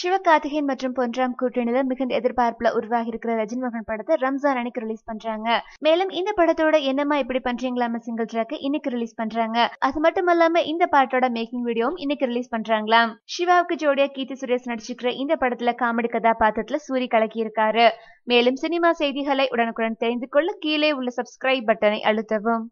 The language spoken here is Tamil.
சிவகார்த்திகேயன் மற்றும் பொன்ராம் கூட்டணியில மிகுந்த எதிர்பார்ப்புல உருவாகி இருக்கிற ரஜினி மகன் படத்தை ரம்ஜான் அன்னைக்கு ரிலீஸ் பண்றாங்க மேலும் இந்த படத்தோட என்னமா இப்படி பண்றீங்களாம சிங்கிள் ட்ராக் இன்னைக்கு ரிலீஸ் பண்றாங்க அது மட்டும் இல்லாம இந்த பாட்டோட மேக்கிங் வீடியோவும் இன்னைக்கு ரிலீஸ் பண்றாங்களாம் சிவாவுக்கு ஜோடியா கீர்த்தி சுரேஷ் நடிச்சிருக்கிற இந்த படத்துல காமெடி கதாபாத்திரத்துல சூரி கலக்கி இருக்காரு மேலும் சினிமா செய்திகளை உடனுக்குடன் தெரிந்து கொள்ள கீழே உள்ள சப்ஸ்கிரைப் பட்டனை அழுத்தவும்